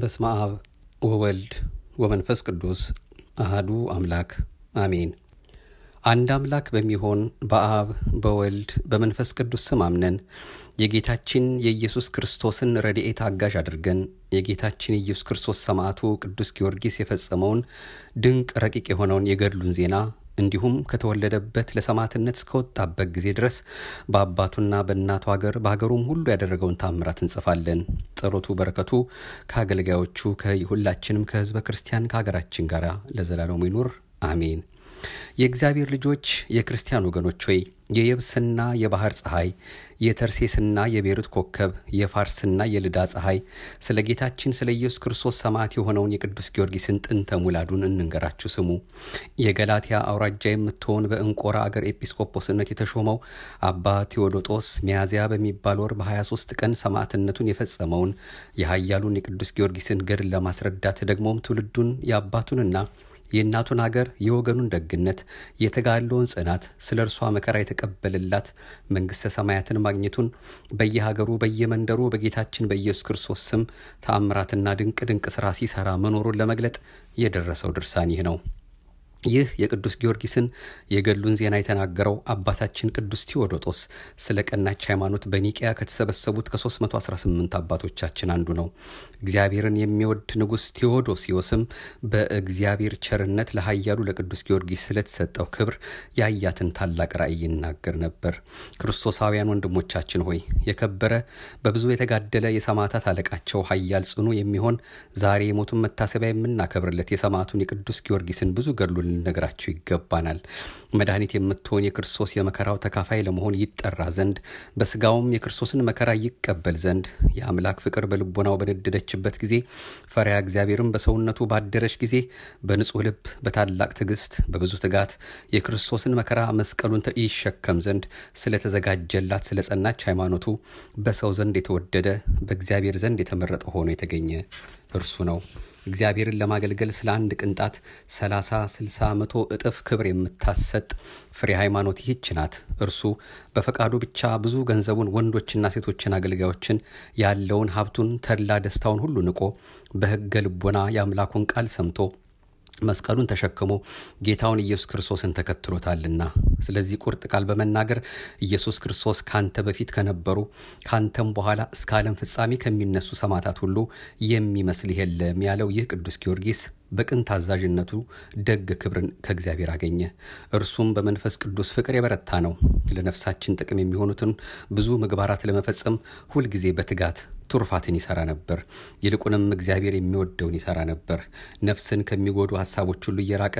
በስመ አብ ወወልድ ወመንፈስ ቅዱስ አህዱ አምላክ አሜን። አንድ አምላክ በሚሆን በአብ በወልድ በመንፈስ ቅዱስ ስም አምነን የጌታችን የኢየሱስ ክርስቶስን ረድኤት አጋዥ አድርገን የጌታችን የኢየሱስ ክርስቶስ ሰማዕቱ ቅዱስ ጊዮርጊስ የፈጸመውን ድንቅ ረቂቅ የሆነውን የገድሉን ዜና እንዲሁም ከተወለደበት ለሰማዕትነት እስከወጣበት ጊዜ ድረስ በአባቱና በእናቱ ሀገር በሀገሩም ሁሉ ያደረገውን ታምራት እንጽፋለን። ጸሎቱ በረከቱ ከአገልጋዮቹ ከሁላችንም ከህዝበ ክርስቲያን ከሀገራችን ጋር ለዘላለሙ ይኑር፣ አሜን። የእግዚአብሔር ልጆች የክርስቲያን ወገኖች ሆይ የየብስና የባህር ፀሐይ የተርሴስና የቤሩት ኮከብ የፋርስና የልዳ ፀሐይ ስለ ጌታችን ስለ ኢየሱስ ክርስቶስ ሰማዕት የሆነውን የቅዱስ ጊዮርጊስን ጥንተ ሙላዱን እንንገራችሁ ስሙ የገላትያ አውራጃ የምትሆን በእንቆራ አገር ኤጲስቆጶስነት የተሾመው አባ ቴዎዶጦስ ሚያዝያ በሚባል ወር በ23 ቀን ሰማዕትነቱን የፈጸመውን የሀያሉን የቅዱስ ጊዮርጊስን ገድል ለማስረዳት ደግሞም ትውልዱን የአባቱንና የእናቱን አገር የወገኑን ደግነት የተጋለውን ጽናት ስለ እርሷ መከራ የተቀበልላት መንግሥተ ሰማያትን ማግኘቱን በየሀገሩ በየመንደሩ በጌታችን በኢየሱስ ክርስቶስ ስም ተአምራትና ድንቅ ድንቅ ሥራ ሲሠራ መኖሩን ለመግለጥ የደረሰው ድርሳን ይህ ነው ይህ የቅዱስ ጊዮርጊስን የገሉን ዜና የተናገረው አባታችን ቅዱስ ቴዎዶጦስ ስለ ቀናች ሃይማኖት በኒቅያ ከተሰበሰቡት ከ318 አባቶቻችን አንዱ ነው። እግዚአብሔርን የሚወድ ንጉሥ ቴዎዶሲዎስም በእግዚአብሔር ቸርነት ለሀያሉ ለቅዱስ ጊዮርጊስ ስለተሰጠው ክብር ያያትን ታላቅ ራእይ ይናገር ነበር። ክርስቶሳውያን ወንድሞቻችን ሆይ የከበረ በብዙ የተጋደለ የሰማዕታት አለቃቸው ሀያል ጽኑ የሚሆን ዛሬ የሞቱን መታሰቢያ የምናከብርለት የሰማዕቱን የቅዱስ ጊዮርጊስን ብዙ ገሉ ልነግራችሁ ይገባናል። መድኃኒት የምትሆን የክርስቶስ የመከራው ተካፋይ ለመሆን ይጠራ ዘንድ በስጋውም የክርስቶስን መከራ ይቀበል ዘንድ የአምላክ ፍቅር በልቦናው በነደደችበት ጊዜ ፈሪያ እግዚአብሔርም በሰውነቱ ባደረች ጊዜ በንጹህ ልብ በታላቅ ትዕግስት በብዙ ትጋት የክርስቶስን መከራ መስቀሉን ይሸከም ዘንድ ስለተዘጋጀላት ስለ ጸናች ሃይማኖቱ በሰው ዘንድ የተወደደ በእግዚአብሔር ዘንድ የተመረጠ ሆኖ የተገኘ እርሱ ነው። እግዚአብሔርን ለማገልገል ስለ አንድ ቅንጣት 30፣ 60፣ መቶ እጥፍ ክብር የምታሰጥ ፍሬ ሃይማኖት ይህች ናት። እርሱ በፈቃዱ ብቻ ብዙ ገንዘቡን፣ ወንዶችና ሴቶችን፣ አገልጋዮችን፣ ያለውን ሀብቱን፣ ተድላ ደስታውን ሁሉ ንቆ በሕገ ልቦና የአምላኩን ቃል ሰምቶ መስቀሉን ተሸክሞ ጌታውን ኢየሱስ ክርስቶስን ተከትሎታልና ስለዚህ ቁርጥ ቃል በመናገር ኢየሱስ ክርስቶስ ካንተ በፊት ከነበሩ ካንተም በኋላ እስከ ዓለም ፍጻሜ ከሚነሱ ሰማታት ሁሉ የሚመስል የለም ያለው ይህ ቅዱስ ጊዮርጊስ በቅን ታዛዥነቱ ደግ ክብርን ከእግዚአብሔር አገኘ። እርሱም በመንፈስ ቅዱስ ፍቅር የበረታ ነው። ለነፍሳችን ጥቅም የሚሆኑትን ብዙ ምግባራት ለመፈጸም ሁልጊዜ በትጋት ቱርፋትን ይሰራ ነበር። ይልቁንም እግዚአብሔር የሚወደውን ይሰራ ነበር። ነፍስን ከሚጎዱ ሀሳቦች ሁሉ እየራቀ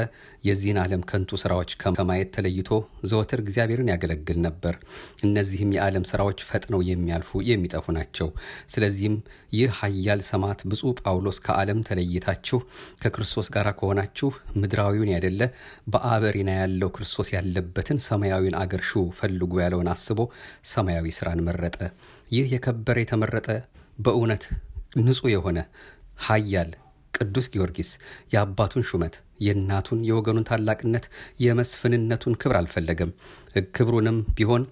የዚህን ዓለም ከንቱ ስራዎች ከማየት ተለይቶ ዘወትር እግዚአብሔርን ያገለግል ነበር። እነዚህም የዓለም ስራዎች ፈጥነው የሚያልፉ የሚጠፉ ናቸው። ስለዚህም ይህ ሀያል ሰማዕት ብፁዕ ጳውሎስ ከዓለም ተለይታችሁ ከክርስቶስ ጋር ከሆናችሁ ምድራዊውን ያደለ በአበሪና ያለው ክርስቶስ ያለበትን ሰማያዊን አገር ሹ ፈልጉ ያለውን አስቦ ሰማያዊ ስራን መረጠ። ይህ የከበረ የተመረጠ በእውነት ንጹሕ የሆነ ሀያል ቅዱስ ጊዮርጊስ የአባቱን ሹመት የእናቱን የወገኑን ታላቅነት የመስፍንነቱን ክብር አልፈለገም። ክብሩንም ቢሆን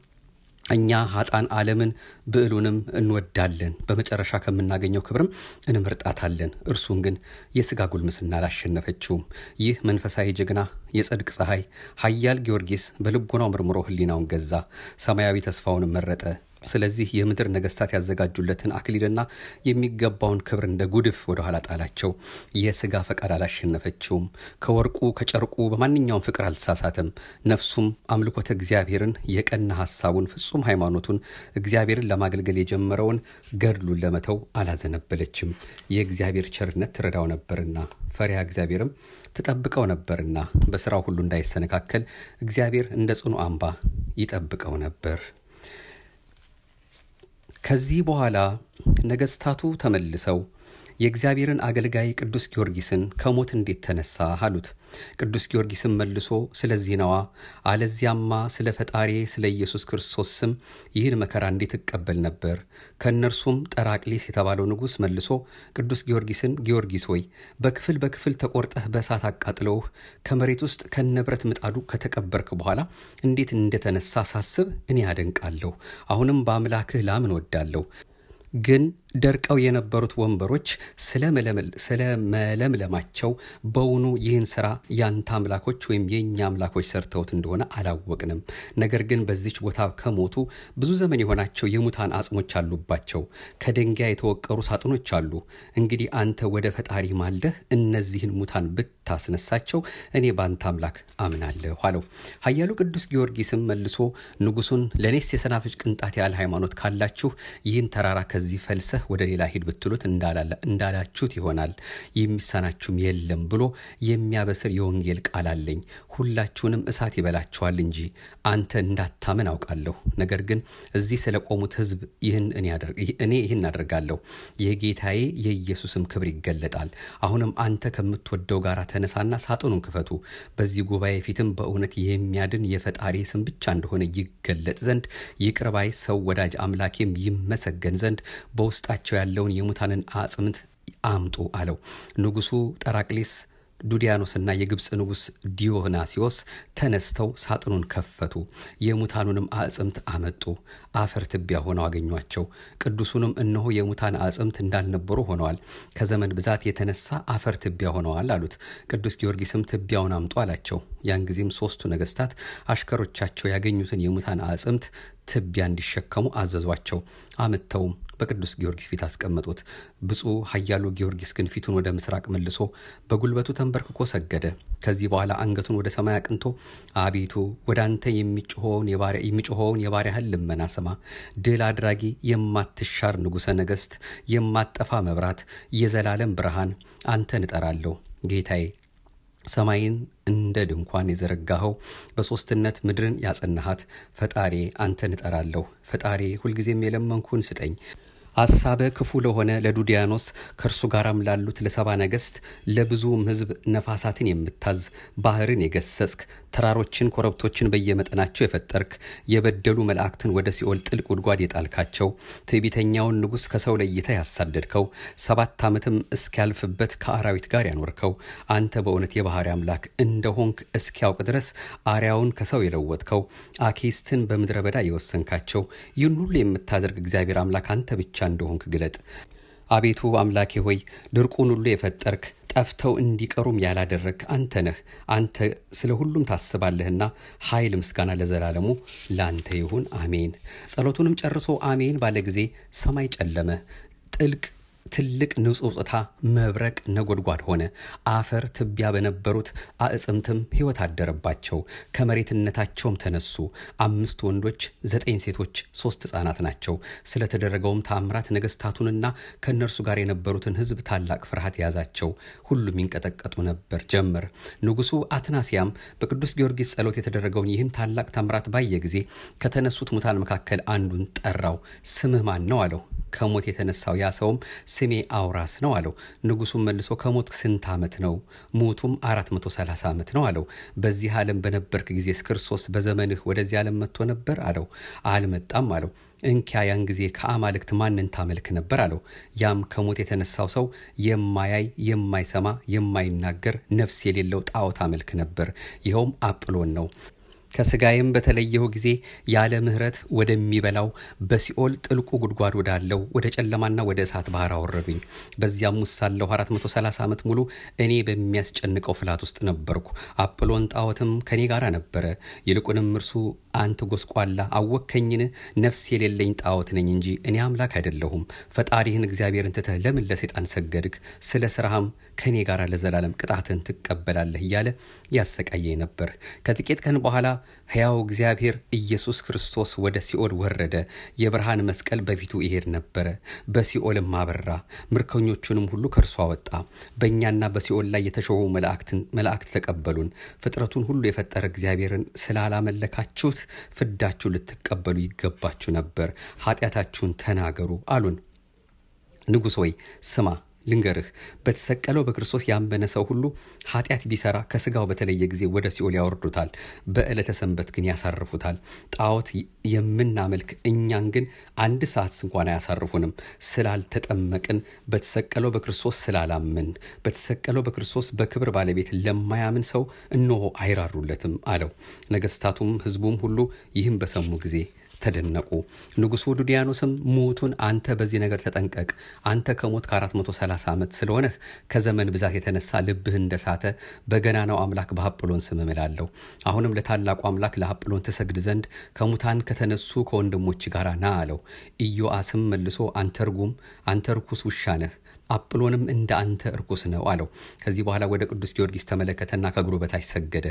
እኛ ሀጣን ዓለምን ብዕሉንም እንወዳለን፣ በመጨረሻ ከምናገኘው ክብርም እንምርጣታለን እርሱን ግን የስጋ ጉልምስና አላሸነፈችውም። ይህ መንፈሳዊ ጀግና የጸድቅ ፀሐይ ሀያል ጊዮርጊስ በልቦናው ምርምሮ ህሊናውን ገዛ፣ ሰማያዊ ተስፋውን መረጠ። ስለዚህ የምድር ነገስታት ያዘጋጁለትን አክሊልና የሚገባውን ክብር እንደ ጉድፍ ወደ ኋላ ጣላቸው። የስጋ ፈቃድ አላሸነፈችውም። ከወርቁ ከጨርቁ በማንኛውም ፍቅር አልተሳሳተም። ነፍሱም አምልኮተ እግዚአብሔርን፣ የቀና ሐሳቡን፣ ፍጹም ሃይማኖቱን፣ እግዚአብሔርን ለማገልገል የጀመረውን ገድሉን ለመተው አላዘነበለችም። የእግዚአብሔር ቸርነት ትረዳው ነበርና ፈሪያ እግዚአብሔርም ትጠብቀው ነበርና በሥራው ሁሉ እንዳይሰነካከል እግዚአብሔር እንደ ጽኑ አምባ ይጠብቀው ነበር። ከዚህ በኋላ ነገሥታቱ ተመልሰው የእግዚአብሔርን አገልጋይ ቅዱስ ጊዮርጊስን ከሞት እንዴት ተነሳ አሉት። ቅዱስ ጊዮርጊስን መልሶ ስለዚህ ነዋ፣ አለዚያማ ስለ ፈጣሬ ስለ ኢየሱስ ክርስቶስ ስም ይህን መከራ እንዴት እቀበል ነበር። ከእነርሱም ጠራቅሊስ የተባለው ንጉሥ መልሶ ቅዱስ ጊዮርጊስን ጊዮርጊስ ሆይ በክፍል በክፍል ተቆርጠህ በእሳት አቃጥለውህ ከመሬት ውስጥ ከነብረት ምጣዱ ከተቀበርክ በኋላ እንዴት እንደተነሳ ሳስብ እኔ አደንቃለሁ። አሁንም በአምላክህ ላምን ወዳለሁ ግን ደርቀው የነበሩት ወንበሮች ስለመለምለማቸው በውኑ ይህን ስራ ያንተ አምላኮች ወይም የእኛ አምላኮች ሰርተውት እንደሆነ አላወቅንም። ነገር ግን በዚች ቦታ ከሞቱ ብዙ ዘመን የሆናቸው የሙታን አጽሞች አሉባቸው፣ ከድንጋይ የተወቀሩ ሳጥኖች አሉ። እንግዲህ አንተ ወደ ፈጣሪ ማልደህ እነዚህን ሙታን ብታስነሳቸው እኔ በአንተ አምላክ አምናለሁ አለው። ኃያሉ ቅዱስ ጊዮርጊስም መልሶ ንጉሱን ለእኔስ የሰናፍጭ ቅንጣት ያህል ሃይማኖት ካላችሁ ይህን ተራራ ከዚህ ፈልሰህ ወደ ሌላ ሂድ ብትሉት እንዳላችሁት ይሆናል የሚሳናችሁም የለም ብሎ የሚያበስር የወንጌል ቃል አለኝ ሁላችሁንም እሳት ይበላችኋል እንጂ አንተ እንዳታምን አውቃለሁ ነገር ግን እዚህ ስለ ቆሙት ህዝብ እኔ ይህን አደርጋለሁ የጌታዬ የኢየሱስም ክብር ይገለጣል አሁንም አንተ ከምትወደው ጋር ተነሳና ሳጥኑን ክፈቱ በዚህ ጉባኤ ፊትም በእውነት የሚያድን የፈጣሪ ስም ብቻ እንደሆነ ይገለጥ ዘንድ ይቅርባይ ሰው ወዳጅ አምላኬም ይመሰገን ዘንድ በውስጥ ውስጣቸው ያለውን የሙታንን አጽምት አምጡ አለው ንጉሱ ጠራቅሊስ ዱዲያኖስና የግብፅ ንጉሥ ዲዮናሲዎስ ተነስተው ሳጥኑን ከፈቱ የሙታኑንም አጽምት አመጡ አፈር ትቢያ ሆነው አገኟቸው ቅዱሱንም እነሆ የሙታን አጽምት እንዳልነበሩ ሆነዋል ከዘመን ብዛት የተነሳ አፈር ትቢያ ሆነዋል አሉት ቅዱስ ጊዮርጊስም ትቢያውን አምጡ አላቸው ያን ጊዜም ሶስቱ ነገስታት አሽከሮቻቸው ያገኙትን የሙታን አጽምት ትቢያ እንዲሸከሙ አዘዟቸው። አመተውም በቅዱስ ጊዮርጊስ ፊት አስቀመጡት። ብፁዕ ሀያሉ ጊዮርጊስ ግን ፊቱን ወደ ምስራቅ መልሶ በጉልበቱ ተንበርክኮ ሰገደ። ከዚህ በኋላ አንገቱን ወደ ሰማይ አቅንቶ አቤቱ ወደ አንተ የሚጮኸውን የባሪያህን ልመና ስማ። ድል አድራጊ የማትሻር ንጉሠ ነገሥት፣ የማትጠፋ መብራት፣ የዘላለም ብርሃን አንተን እጠራለሁ። ጌታዬ ሰማይን እንደ ድንኳን የዘረጋኸው በሦስትነት ምድርን ያጸናሃት ፈጣሪ አንተን እጠራለሁ። ፈጣሪ ሁልጊዜም የለመንኩን ስጠኝ። አሳበ ክፉ ለሆነ ለዱዲያኖስ ከእርሱ ጋራም ላሉት ለሰባ ነገስት ለብዙም ህዝብ ነፋሳትን የምታዝ ባህርን የገሰጽክ ተራሮችን ኮረብቶችን በየመጠናቸው የፈጠርክ የበደሉ መላእክትን ወደ ሲኦል ጥልቅ ጉድጓድ የጣልካቸው ትዕቢተኛውን ንጉሥ ከሰው ለይተ ያሳደድከው ሰባት ዓመትም እስኪያልፍበት ከአራዊት ጋር ያኖርከው አንተ በእውነት የባህር አምላክ እንደሆንክ እስኪያውቅ ድረስ አርያውን ከሰው የለወጥከው አኬስትን በምድረ በዳ የወሰንካቸው ይህን ሁሉ የምታደርግ እግዚአብሔር አምላክ አንተ ብቻ እንደሆንክ ግለጥ። አቤቱ አምላኬ ሆይ ድርቁን ሁሉ የፈጠርክ ጠፍተው እንዲቀሩም ያላደረግ አንተ ነህ። አንተ ስለ ሁሉም ታስባለህና ኃይል፣ ምስጋና ለዘላለሙ ለአንተ ይሁን፣ አሜን። ጸሎቱንም ጨርሶ አሜን ባለ ጊዜ ሰማይ ጨለመ፣ ጥልቅ ትልቅ ንጹህ ጾታ መብረቅ ነጎድጓድ ሆነ። አፈር ትቢያ በነበሩት አዕጽምትም ሕይወት አደረባቸው። ከመሬትነታቸውም ተነሱ። አምስት ወንዶች፣ ዘጠኝ ሴቶች፣ ሦስት ሕፃናት ናቸው። ስለተደረገውም ታምራት ነገስታቱንና ከእነርሱ ጋር የነበሩትን ህዝብ ታላቅ ፍርሃት ያዛቸው። ሁሉም ይንቀጠቀጡ ነበር ጀመር። ንጉሱ አትናሲያም በቅዱስ ጊዮርጊስ ጸሎት የተደረገውን ይህን ታላቅ ታምራት ባየ ጊዜ ከተነሱት ሙታን መካከል አንዱን ጠራው። ስምህ ማን ነው አለው። ከሞት የተነሳው ያ ሰውም ስሜ አውራስ ነው አለው። ንጉሱም መልሶ ከሞት ስንት ዓመት ነው? ሞቱም 430 ዓመት ነው አለው። በዚህ ዓለም በነበርክ ጊዜ ክርስቶስ በዘመንህ ወደዚህ ዓለም መጥቶ ነበር አለው። አልመጣም አለው። እንኪያ ያን ጊዜ ከአማልክት ማንን ታመልክ ነበር አለው። ያም ከሞት የተነሳው ሰው የማያይ የማይሰማ የማይናገር ነፍስ የሌለው ጣዖት አመልክ ነበር። ይኸውም አጵሎን ነው። ከስጋዬም በተለየው ጊዜ ያለ ምሕረት ወደሚበላው በሲኦል ጥልቁ ጉድጓድ ወዳለው ወደ ጨለማና ወደ እሳት ባህር አወረዱኝ። በዚያም ውስጥ ሳለሁ 430 ዓመት ሙሉ እኔ በሚያስጨንቀው ፍላት ውስጥ ነበርኩ። አፕሎን ጣዖትም ከኔ ጋር ነበረ። ይልቁንም እርሱ አንተ ጎስቋላ አወከኝን፣ ነፍስ የሌለኝ ጣዖት ነኝ እንጂ እኔ አምላክ አይደለሁም። ፈጣሪህን እግዚአብሔርን ትተህ ለምን ለሴጣን ሰገድክ? ስለ ስራህም ከእኔ ጋር ለዘላለም ቅጣትን ትቀበላለህ እያለ ያሰቃየኝ ነበር። ከጥቂት ቀን በኋላ ሕያው እግዚአብሔር ኢየሱስ ክርስቶስ ወደ ሲኦል ወረደ። የብርሃን መስቀል በፊቱ ይሄድ ነበረ፣ በሲኦልም አበራ፣ ምርኮኞቹንም ሁሉ ከእርሱ አወጣ። በእኛና በሲኦል ላይ የተሾሙ መላእክት ተቀበሉን። ፍጥረቱን ሁሉ የፈጠረ እግዚአብሔርን ስላላመለካችሁት ፍዳችሁ ልትቀበሉ ይገባችሁ ነበር፣ ኃጢአታችሁን ተናገሩ አሉን። ንጉሥ ወይ ስማ ልንገርህ በተሰቀለው በክርስቶስ ያመነ ሰው ሁሉ ኃጢአት ቢሰራ ከስጋው በተለየ ጊዜ ወደ ሲኦል ያወርዱታል፣ በዕለተ ሰንበት ግን ያሳርፉታል። ጣዖት የምናመልክ እኛን ግን አንድ ሰዓት እንኳን አያሳርፉንም፣ ስላልተጠመቅን፣ በተሰቀለው በክርስቶስ ስላላምን። በተሰቀለው በክርስቶስ በክብር ባለቤት ለማያምን ሰው እንሆ አይራሩለትም አለው። ነገስታቱም ህዝቡም ሁሉ ይህም በሰሙ ጊዜ ተደነቁ። ንጉሥ ዱዲያኖስም ሙቱን አንተ በዚህ ነገር ተጠንቀቅ፣ አንተ ከሞት ከ430 ዓመት ስለሆነህ ከዘመን ብዛት የተነሳ ልብህ እንደሳተ በገናናው አምላክ በሀጵሎን ስም እምላለሁ። አሁንም ለታላቁ አምላክ ለሀጵሎን ትሰግድ ዘንድ ከሙታን ከተነሱ ከወንድሞች ጋር ና አለው። ኢዮአስም መልሶ አንተ ርጉም፣ አንተ ርኩስ ውሻ ነህ አጵሎንም እንደ አንተ እርኩስ ነው አለው። ከዚህ በኋላ ወደ ቅዱስ ጊዮርጊስ ተመለከተና ከእግሩ በታች ሰገደ።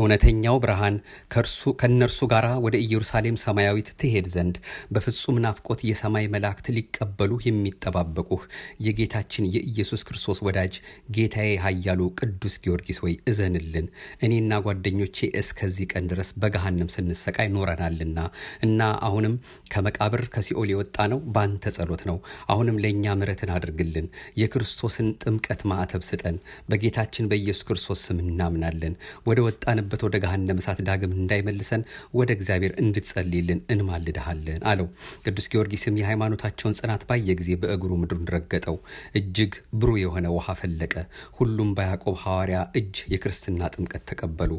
እውነተኛው ብርሃን ከእርሱ ከእነርሱ ጋር ወደ ኢየሩሳሌም ሰማያዊት ትሄድ ዘንድ በፍጹም ናፍቆት የሰማይ መላእክት ሊቀበሉ የሚጠባበቁህ የጌታችን የኢየሱስ ክርስቶስ ወዳጅ ጌታዬ ኃያሉ ቅዱስ ጊዮርጊስ ወይ እዘንልን። እኔና ጓደኞቼ እስከዚህ ቀን ድረስ በገሃንም ስንሰቃይ ኖረናልና እና አሁንም ከመቃብር ከሲኦል የወጣ ነው ባንተ ጸሎት ነው። አሁንም ለእኛ ምረትን አድርግልን። የክርስቶስን ጥምቀት ማዕተብ ስጠን። በጌታችን በኢየሱስ ክርስቶስ ስም እናምናለን። ወደ ወጣን ከገባንበት ወደ ገሃነመ እሳት ዳግም እንዳይመልሰን ወደ እግዚአብሔር እንድትጸልይልን እንማልድሃለን አለው። ቅዱስ ጊዮርጊስም የሃይማኖታቸውን ጽናት ባየ ጊዜ በእግሩ ምድሩን ረገጠው። እጅግ ብሩ የሆነ ውሃ ፈለቀ። ሁሉም በያዕቆብ ሐዋርያ እጅ የክርስትና ጥምቀት ተቀበሉ።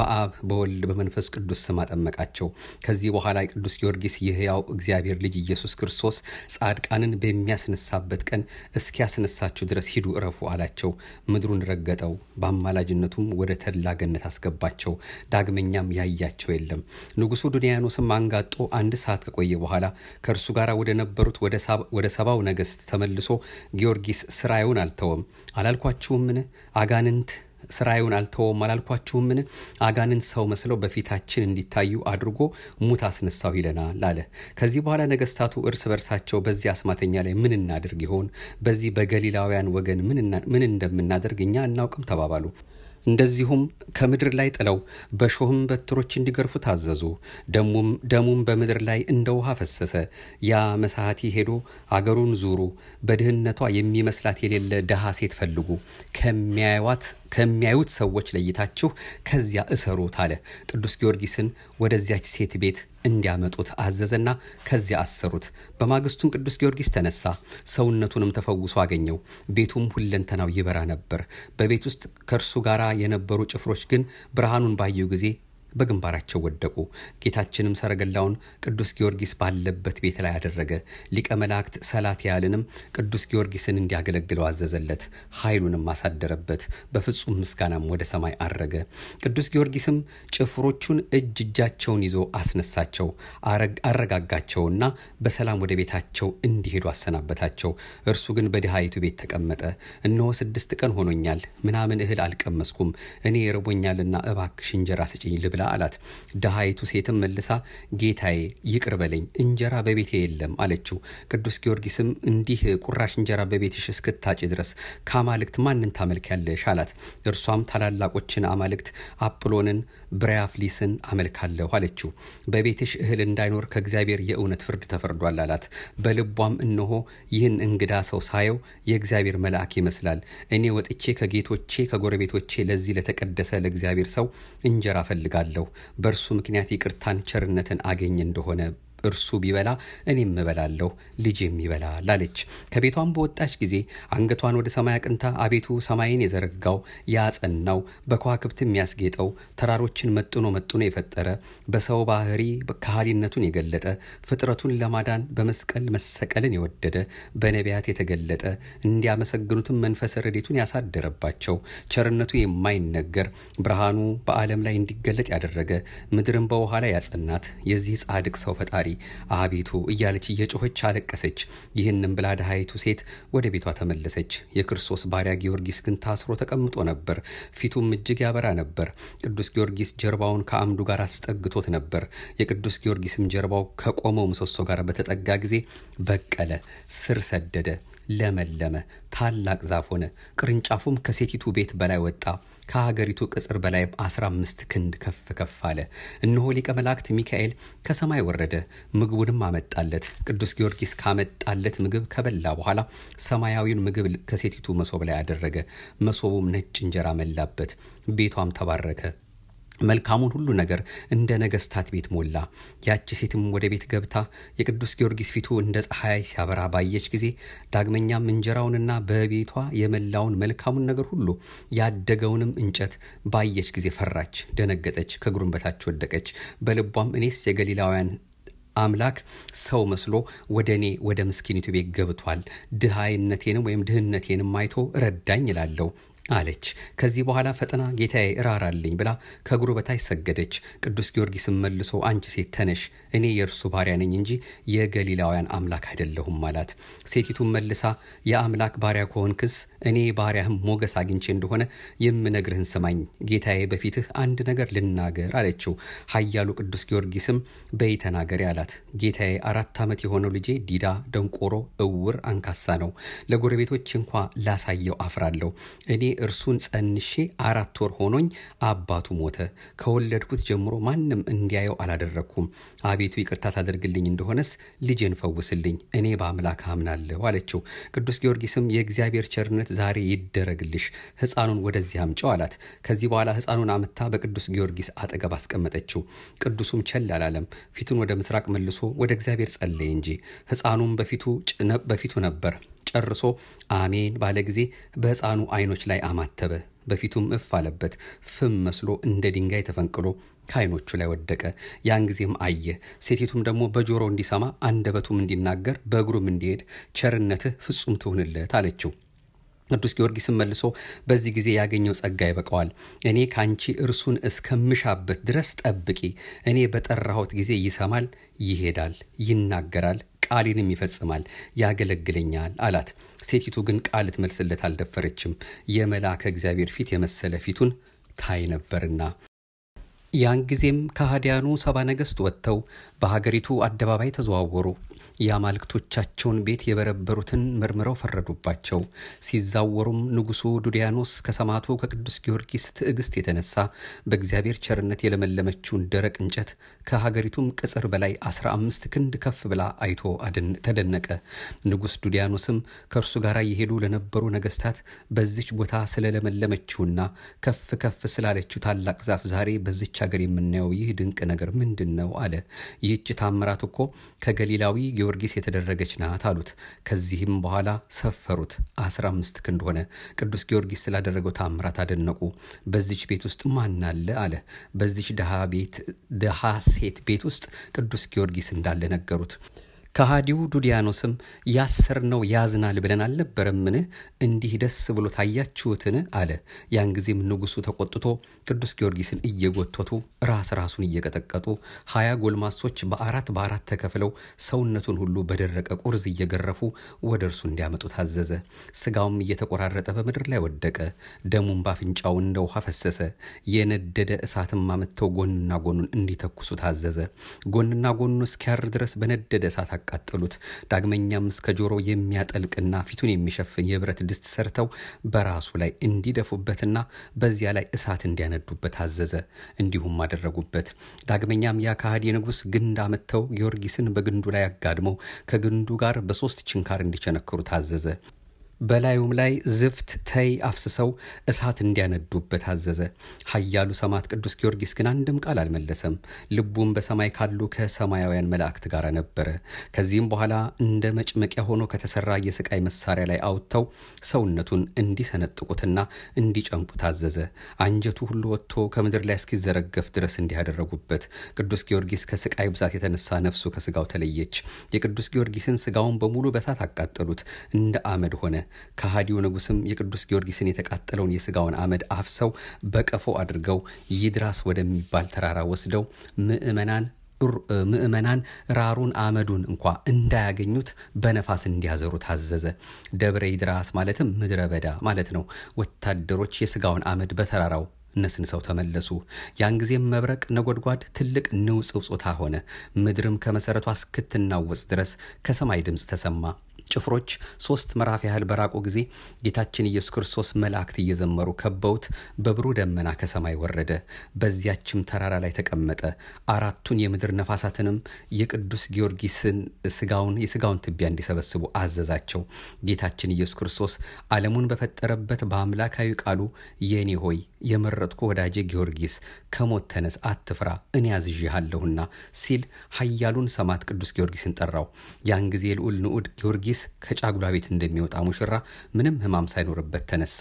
በአብ በወልድ በመንፈስ ቅዱስ ስም አጠመቃቸው። ከዚህ በኋላ ቅዱስ ጊዮርጊስ የሕያው እግዚአብሔር ልጅ ኢየሱስ ክርስቶስ ጻድቃንን በሚያስነሳበት ቀን እስኪያስነሳችሁ ድረስ ሂዱ እረፉ አላቸው። ምድሩን ረገጠው፣ በአማላጅነቱም ወደ ተድላ ገነት አስገባ ያለባቸው ዳግመኛም ያያቸው የለም። ንጉሱ ዱንያኖስም አንጋጦ አንድ ሰዓት ከቆየ በኋላ ከእርሱ ጋር ወደ ነበሩት ወደ ሰባው ነገስት ተመልሶ ጊዮርጊስ ስራዩን አልተወም አላልኳችሁምን? አጋንንት ስራዩን አልተወም አላልኳችሁምን? አጋንንት ሰው መስለው በፊታችን እንዲታዩ አድርጎ ሙት አስነሳው ይለናል አለ። ከዚህ በኋላ ነገስታቱ እርስ በርሳቸው በዚህ አስማተኛ ላይ ምን እናድርግ ይሆን? በዚህ በገሊላውያን ወገን ምን እንደምናደርግ እኛ እናውቅም ተባባሉ። እንደዚሁም ከምድር ላይ ጥለው በሾህም በትሮች እንዲገርፉ ታዘዙ። ደሙም በምድር ላይ እንደ ውሃ ፈሰሰ። ያ መሳቲ ሄዶ አገሩን ዙሩ፣ በድህነቷ የሚመስላት የሌለ ድሃ ሴት ፈልጉ፣ ከሚያዩዋት ከሚያዩት ሰዎች ለይታችሁ ከዚያ እሰሩት አለ። ቅዱስ ጊዮርጊስን ወደዚያች ሴት ቤት እንዲያመጡት አዘዘና ከዚያ አሰሩት። በማግስቱም ቅዱስ ጊዮርጊስ ተነሳ፣ ሰውነቱንም ተፈውሶ አገኘው። ቤቱም ሁለንተናው ይበራ ነበር። በቤት ውስጥ ከእርሱ ጋር የነበሩ ጭፍሮች ግን ብርሃኑን ባየው ጊዜ በግንባራቸው ወደቁ። ጌታችንም ሰረገላውን ቅዱስ ጊዮርጊስ ባለበት ቤት ላይ አደረገ። ሊቀ መላእክት ሰላትያልንም ቅዱስ ጊዮርጊስን እንዲያገለግለው አዘዘለት። ኃይሉንም አሳደረበት። በፍጹም ምስጋናም ወደ ሰማይ አረገ። ቅዱስ ጊዮርጊስም ጭፍሮቹን እጅ እጃቸውን ይዞ አስነሳቸው፣ አረጋጋቸውና በሰላም ወደ ቤታቸው እንዲሄዱ አሰናበታቸው። እርሱ ግን በድሃይቱ ቤት ተቀመጠ። እነሆ ስድስት ቀን ሆኖኛል፣ ምናምን እህል አልቀመስኩም። እኔ ርቦኛልና እባክሽ እንጀራ ስጭኝ ልብል ብላ አላት። ድሃይቱ ሴትም መልሳ ጌታዬ ይቅር በለኝ እንጀራ በቤቴ የለም አለችው። ቅዱስ ጊዮርጊስም እንዲህ ቁራሽ እንጀራ በቤትሽ እስክታጭ ድረስ ከአማልክት ማንን ታመልኪያለሽ? አላት። እርሷም ታላላቆችን አማልክት አፕሎንን፣ ብሪያፍሊስን አመልካለሁ አለችው። በቤትሽ እህል እንዳይኖር ከእግዚአብሔር የእውነት ፍርድ ተፈርዷል አላት። በልቧም እነሆ ይህን እንግዳ ሰው ሳየው የእግዚአብሔር መልአክ ይመስላል። እኔ ወጥቼ ከጌቶቼ ከጎረቤቶቼ ለዚህ ለተቀደሰ ለእግዚአብሔር ሰው እንጀራ ፈልጋለሁ እወዳለሁ። በእርሱ ምክንያት ይቅርታን፣ ቸርነትን አገኝ እንደሆነ እርሱ ቢበላ እኔም እበላለሁ፣ ልጄም ይበላል አለች። ከቤቷም በወጣች ጊዜ አንገቷን ወደ ሰማይ አቅንታ አቤቱ ሰማይን የዘረጋው ያጸናው፣ በከዋክብት የሚያስጌጠው ተራሮችን መጥኖ መጥኖ የፈጠረ፣ በሰው ባህሪ ከሃዲነቱን የገለጠ፣ ፍጥረቱን ለማዳን በመስቀል መሰቀልን የወደደ፣ በነቢያት የተገለጠ፣ እንዲያመሰግኑትም መንፈሰ ረዴቱን ያሳደረባቸው፣ ቸርነቱ የማይነገር ብርሃኑ በዓለም ላይ እንዲገለጥ ያደረገ፣ ምድርን በውሃ ላይ ያጸናት የዚህ ጻድቅ ሰው ፈጣሪ ተጨማሪ አቤቱ እያለች እየጮኸች አለቀሰች። ይህንም ብላ ድሃይቱ ሴት ወደ ቤቷ ተመለሰች። የክርስቶስ ባሪያ ጊዮርጊስ ግን ታስሮ ተቀምጦ ነበር። ፊቱም እጅግ ያበራ ነበር። ቅዱስ ጊዮርጊስ ጀርባውን ከአምዱ ጋር አስጠግቶት ነበር። የቅዱስ ጊዮርጊስም ጀርባው ከቆመው ምሰሶ ጋር በተጠጋ ጊዜ በቀለ፣ ስር ሰደደ፣ ለመለመ፣ ታላቅ ዛፍ ሆነ። ቅርንጫፉም ከሴቲቱ ቤት በላይ ወጣ። ከሀገሪቱ ቅጽር በላይ 15 ክንድ ከፍ ከፍ አለ። እነሆ ሊቀ መላእክት ሚካኤል ከሰማይ ወረደ፣ ምግቡንም አመጣለት። ቅዱስ ጊዮርጊስ ካመጣለት ምግብ ከበላ በኋላ ሰማያዊውን ምግብ ከሴቲቱ መሶብ ላይ አደረገ። መሶቡም ነጭ እንጀራ መላበት፣ ቤቷም ተባረከ። መልካሙን ሁሉ ነገር እንደ ነገስታት ቤት ሞላ። ያች ሴትም ወደ ቤት ገብታ የቅዱስ ጊዮርጊስ ፊቱ እንደ ፀሐይ ሲያበራ ባየች ጊዜ ዳግመኛም እንጀራውንና በቤቷ የመላውን መልካሙን ነገር ሁሉ ያደገውንም እንጨት ባየች ጊዜ ፈራች፣ ደነገጠች፣ ከእግሩም በታች ወደቀች። በልቧም እኔስ የገሊላውያን አምላክ ሰው መስሎ ወደ እኔ ወደ ምስኪኒቱ ቤት ገብቷል፣ ድሃይነቴንም ወይም ድህነቴንም አይቶ ረዳኝ ይላለው አለች። ከዚህ በኋላ ፈጥና ጌታዬ እራራልኝ ብላ ከእግሩ በታች ሰገደች። ቅዱስ ጊዮርጊስም መልሶ አንቺ ሴት ተነሽ፣ እኔ የእርሱ ባሪያ ነኝ እንጂ የገሊላውያን አምላክ አይደለሁም አላት። ሴቲቱም መልሳ የአምላክ ባሪያ ከሆንክስ እኔ ባሪያህም ሞገስ አግኝቼ እንደሆነ የምነግርህን ስማኝ፣ ጌታዬ በፊትህ አንድ ነገር ልናገር አለችው። ኃያሉ ቅዱስ ጊዮርጊስም በይ ተናገሪ አላት። ጌታዬ አራት ዓመት የሆነው ልጄ ዲዳ፣ ደንቆሮ፣ እውር፣ አንካሳ ነው። ለጎረቤቶች እንኳ ላሳየው አፍራለሁ እኔ እርሱን ጸንሼ አራት ወር ሆኖኝ አባቱ ሞተ። ከወለድኩት ጀምሮ ማንም እንዲያየው አላደረግኩም። አቤቱ ይቅርታ ታደርግልኝ እንደሆነስ ልጄን ፈውስልኝ፣ እኔ በአምላክ አምናለሁ አለችው። ቅዱስ ጊዮርጊስም የእግዚአብሔር ቸርነት ዛሬ ይደረግልሽ፣ ሕፃኑን ወደዚህ አምጪው አላት። ከዚህ በኋላ ሕፃኑን አምታ በቅዱስ ጊዮርጊስ አጠገብ አስቀመጠችው። ቅዱሱም ቸል አላለም። ፊቱን ወደ ምስራቅ መልሶ ወደ እግዚአብሔር ጸለየ እንጂ ሕፃኑም በፊቱ ነበር። ጨርሶ አሜን ባለ ጊዜ በሕፃኑ ዐይኖች ላይ አማተበ። በፊቱም እፍ አለበት። ፍም መስሎ እንደ ድንጋይ ተፈንቅሎ ከዓይኖቹ ላይ ወደቀ። ያን ጊዜም አየ። ሴቲቱም ደግሞ በጆሮ እንዲሰማ አንደበቱም እንዲናገር በእግሩም እንዲሄድ ቸርነትህ ፍጹም ትሁንለት አለችው። ቅዱስ ጊዮርጊስም መልሶ በዚህ ጊዜ ያገኘው ጸጋ ይበቀዋል። እኔ ከአንቺ እርሱን እስከምሻበት ድረስ ጠብቂ። እኔ በጠራሁት ጊዜ ይሰማል፣ ይሄዳል፣ ይናገራል፣ ቃሌንም ይፈጽማል ያገለግለኛል አላት። ሴቲቱ ግን ቃል ልትመልስለት አልደፈረችም፣ የመልአከ እግዚአብሔር ፊት የመሰለ ፊቱን ታይ ነበርና። ያን ጊዜም ከሃዲያኑ ሰባ ነገሥት ወጥተው በሀገሪቱ አደባባይ ተዘዋወሩ። የአማልክቶቻቸውን ቤት የበረበሩትን መርምረው ፈረዱባቸው። ሲዛወሩም ንጉሡ ዱዲያኖስ ከሰማዕቱ ከቅዱስ ጊዮርጊስ ትዕግስት የተነሳ በእግዚአብሔር ቸርነት የለመለመችውን ደረቅ እንጨት ከሀገሪቱም ቅጽር በላይ 15 ክንድ ከፍ ብላ አይቶ ተደነቀ። ንጉሥ ዱዲያኖስም ከእርሱ ጋር የሄዱ ለነበሩ ነገስታት በዚች ቦታ ስለለመለመችውና ከፍ ከፍ ስላለችው ታላቅ ዛፍ ዛሬ በዚች ሀገር የምናየው ይህ ድንቅ ነገር ምንድን ነው? አለ። ይህች ታምራት እኮ ከገሊላዊ ጊዮርጊስ የተደረገች ናት አሉት። ከዚህም በኋላ ሰፈሩት። አስራ አምስት ክንድ ሆነ። ቅዱስ ጊዮርጊስ ስላደረገው ታምራት አደነቁ። በዚች ቤት ውስጥ ማናለ አለ አለ። በዚች ድሃ ሴት ቤት ውስጥ ቅዱስ ጊዮርጊስ እንዳለ ነገሩት። ከሃዲው ዱዲያኖስም ያስር ነው ያዝናል ብለን አልነበረምን? እንዲህ ደስ ብሎ ታያችሁትን? አለ። ያን ጊዜም ንጉሱ ተቆጥቶ ቅዱስ ጊዮርጊስን እየጎተቱ ራስ ራሱን እየቀጠቀጡ ሀያ ጎልማሶች በአራት በአራት ተከፍለው ሰውነቱን ሁሉ በደረቀ ቁርዝ እየገረፉ ወደ እርሱ እንዲያመጡ ታዘዘ። ስጋውም እየተቆራረጠ በምድር ላይ ወደቀ። ደሙም ባፍንጫው እንደ ውሃ ፈሰሰ። የነደደ እሳትም አመጥተው ጎንና ጎኑን እንዲተኩሱ ታዘዘ። ጎንና ጎኑ እስኪያር ድረስ በነደደ እሳት የሚያቃጥሉት። ዳግመኛም እስከ ጆሮ የሚያጠልቅና ፊቱን የሚሸፍን የብረት ድስት ሰርተው በራሱ ላይ እንዲደፉበትና በዚያ ላይ እሳት እንዲያነዱበት አዘዘ። እንዲሁም አደረጉበት። ዳግመኛም ያ ንጉስ ንጉሥ ግንድ አመጥተው ጊዮርጊስን በግንዱ ላይ አጋድመው ከግንዱ ጋር በሶስት ችንካር እንዲቸነክሩ ታዘዘ። በላዩም ላይ ዝፍት ተይ አፍስሰው እሳት እንዲያነዱበት አዘዘ። ኃያሉ ሰማዕት ቅዱስ ጊዮርጊስ ግን አንድም ቃል አልመለሰም። ልቡም በሰማይ ካሉ ከሰማያውያን መላእክት ጋር ነበረ። ከዚህም በኋላ እንደ መጭመቂያ ሆኖ ከተሰራ የስቃይ መሳሪያ ላይ አውጥተው ሰውነቱን እንዲሰነጥቁትና እንዲጨንቁት አዘዘ አንጀቱ ሁሉ ወጥቶ ከምድር ላይ እስኪዘረገፍ ድረስ እንዲያደረጉበት። ቅዱስ ጊዮርጊስ ከስቃይ ብዛት የተነሳ ነፍሱ ከስጋው ተለየች። የቅዱስ ጊዮርጊስን ስጋውን በሙሉ በሳት አቃጠሉት፣ እንደ አመድ ሆነ። ከሃዲው ንጉስም የቅዱስ ጊዮርጊስን የተቃጠለውን የስጋውን አመድ አፍሰው በቀፎ አድርገው ይድራስ ወደሚባል ተራራ ወስደው ምእመናን ምእመናን ራሩን አመዱን እንኳ እንዳያገኙት በነፋስ እንዲያዘሩ ታዘዘ። ደብረ ይድራስ ማለትም ምድረ በዳ ማለት ነው። ወታደሮች የስጋውን አመድ በተራራው ሰው ተመለሱ። ያን ጊዜም መብረቅ፣ ነጎድጓድ፣ ትልቅ ንውጽውጽታ ሆነ። ምድርም ከመሰረቷ እስክትናወፅ ድረስ ከሰማይ ድምፅ ተሰማ። ጭፍሮች ሶስት ምዕራፍ ያህል በራቁ ጊዜ ጌታችን ኢየሱስ ክርስቶስ መላእክት እየዘመሩ ከበውት በብሩ ደመና ከሰማይ ወረደ፣ በዚያችም ተራራ ላይ ተቀመጠ። አራቱን የምድር ነፋሳትንም የቅዱስ ጊዮርጊስን ስጋውን የስጋውን ትቢያ እንዲሰበስቡ አዘዛቸው። ጌታችን ኢየሱስ ክርስቶስ አለሙን በፈጠረበት በአምላካዊ ቃሉ የኔ ሆይ የመረጥኩ ወዳጄ ጊዮርጊስ ከሞት ተነስ፣ አትፍራ፣ እኔ አዝዥሃለሁና ሲል ሀያሉን ሰማት ቅዱስ ጊዮርጊስን ጠራው። ያን ጊዜ ልዑል ንዑድ ጊዮርጊስ ጊዮርጊስ ከጫጉላ ቤት እንደሚወጣ ሙሽራ ምንም ህማም ሳይኖርበት ተነሳ።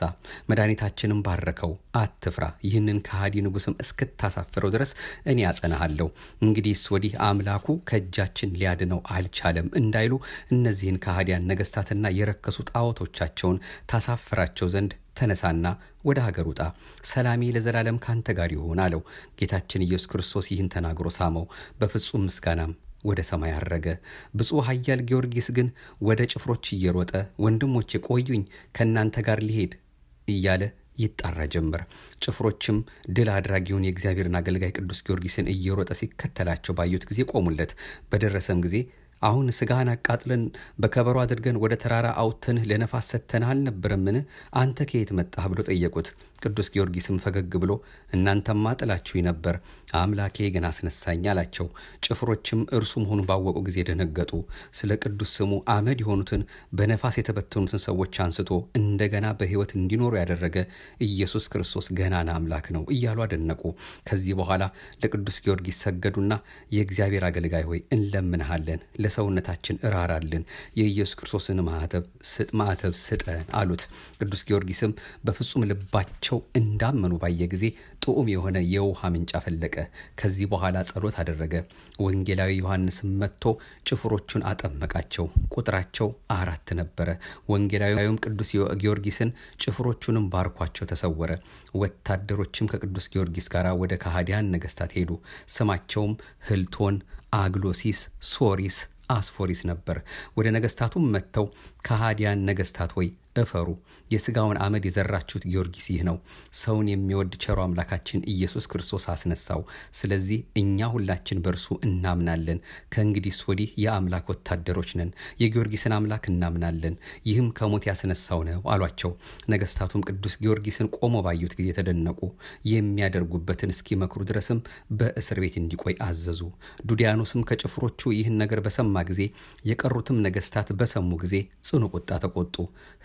መድኃኒታችንም ባረከው፣ አትፍራ፣ ይህንን ከሃዲ ንጉስም እስክታሳፍረው ድረስ እኔ አጸናሃለሁ። እንግዲህስ ወዲህ አምላኩ ከእጃችን ሊያድነው አልቻለም እንዳይሉ እነዚህን ከሃዲያን ነገስታትና የረከሱ ጣዖቶቻቸውን ታሳፍራቸው ዘንድ ተነሳና ወደ ሀገር ውጣ፣ ሰላሜ ለዘላለም ካንተ ጋር ይሆን አለው። ጌታችን ኢየሱስ ክርስቶስ ይህን ተናግሮ ሳመው፣ በፍጹም ምስጋናም ወደ ሰማይ አረገ። ብፁዕ ኃያል ጊዮርጊስ ግን ወደ ጭፍሮች እየሮጠ ወንድሞች የቆዩኝ ከእናንተ ጋር ሊሄድ እያለ ይጣራ ጀመር። ጭፍሮችም ድል አድራጊውን የእግዚአብሔርን አገልጋይ ቅዱስ ጊዮርጊስን እየሮጠ ሲከተላቸው ባዩት ጊዜ ቆሙለት። በደረሰም ጊዜ አሁን ስጋህን አቃጥለን በከበሮ አድርገን ወደ ተራራ አውጥተንህ ለነፋስ ሰጥተንህ አልነበረምን? አንተ ከየት መጣህ ብሎ ጠየቁት። ቅዱስ ጊዮርጊስም ፈገግ ብሎ እናንተማ ጥላችሁኝ ነበር፣ አምላኬ ግን አስነሳኝ አላቸው። ጭፍሮችም እርሱ መሆኑን ባወቁ ጊዜ ደነገጡ። ስለ ቅዱስ ስሙ አመድ የሆኑትን በነፋስ የተበተኑትን ሰዎች አንስቶ እንደገና በሕይወት እንዲኖሩ ያደረገ ኢየሱስ ክርስቶስ ገናና አምላክ ነው እያሉ አደነቁ። ከዚህ በኋላ ለቅዱስ ጊዮርጊስ ሰገዱና የእግዚአብሔር አገልጋይ ሆይ እንለምንሃለን፣ ለሰውነታችን እራራልን፣ የኢየሱስ ክርስቶስን ማዕተብ ስጠን አሉት። ቅዱስ ጊዮርጊስም በፍጹም ልባቸው ልባቸው እንዳመኑ ባየ ጊዜ ጥዑም የሆነ የውሃ ምንጭ አፈለቀ። ከዚህ በኋላ ጸሎት አደረገ። ወንጌላዊ ዮሐንስም መጥቶ ጭፍሮቹን አጠመቃቸው። ቁጥራቸው አራት ነበረ። ወንጌላዊውም ቅዱስ ጊዮርጊስን ጭፍሮቹንም ባርኳቸው ተሰወረ። ወታደሮችም ከቅዱስ ጊዮርጊስ ጋር ወደ ካህዲያን ነገስታት ሄዱ። ስማቸውም ህልቶን፣ አግሎሲስ፣ ሶሪስ አስፎሪስ ነበር። ወደ ነገስታቱም መጥተው ከሃዲያን ነገስታት ሆይ እፈሩ የሥጋውን አመድ የዘራችሁት ጊዮርጊስ ይህ ነው ሰውን የሚወድ ቸሮ አምላካችን ኢየሱስ ክርስቶስ አስነሳው ስለዚህ እኛ ሁላችን በእርሱ እናምናለን ከእንግዲህ ወዲህ የአምላክ ወታደሮች ነን የጊዮርጊስን አምላክ እናምናለን ይህም ከሞት ያስነሳው ነው አሏቸው ነገስታቱም ቅዱስ ጊዮርጊስን ቆሞ ባዩት ጊዜ ተደነቁ የሚያደርጉበትን እስኪመክሩ ድረስም በእስር ቤት እንዲቆይ አዘዙ ዱዲያኖስም ከጭፍሮቹ ይህን ነገር በሰማ ጊዜ የቀሩትም ነገስታት በሰሙ ጊዜ ጽ በጽኑ ቁጣ ተቆጡ።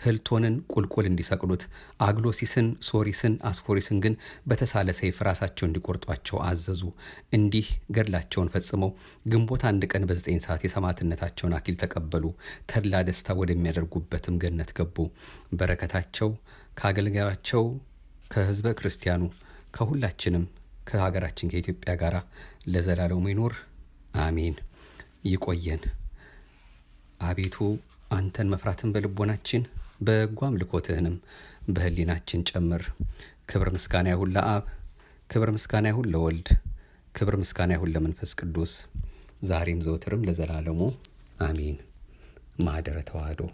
ህልቶንን ቁልቁል እንዲሰቅሉት፣ አግሎሲስን፣ ሶሪስን፣ አስፎሪስን ግን በተሳለ ሰይፍ ራሳቸው እንዲቆርጧቸው አዘዙ። እንዲህ ገድላቸውን ፈጽመው ግንቦት አንድ ቀን በዘጠኝ ሰዓት የሰማዕትነታቸውን አኪል ተቀበሉ። ተድላ ደስታ ወደሚያደርጉበትም ገነት ገቡ። በረከታቸው ከአገልጋያቸው ከህዝበ ክርስቲያኑ ከሁላችንም ከሀገራችን ከኢትዮጵያ ጋር ለዘላለሙ ይኖር አሜን። ይቆየን። አቤቱ አንተን መፍራትን በልቦናችን በጎ አምልኮትህንም በህሊናችን ጨምር። ክብር ምስጋና ይሁን ለአብ፣ ክብር ምስጋና ይሁን ለወልድ፣ ክብር ምስጋና ይሁን ለመንፈስ ቅዱስ ዛሬም ዘወትርም ለዘላለሙ አሚን። ማህደረ ተዋህዶ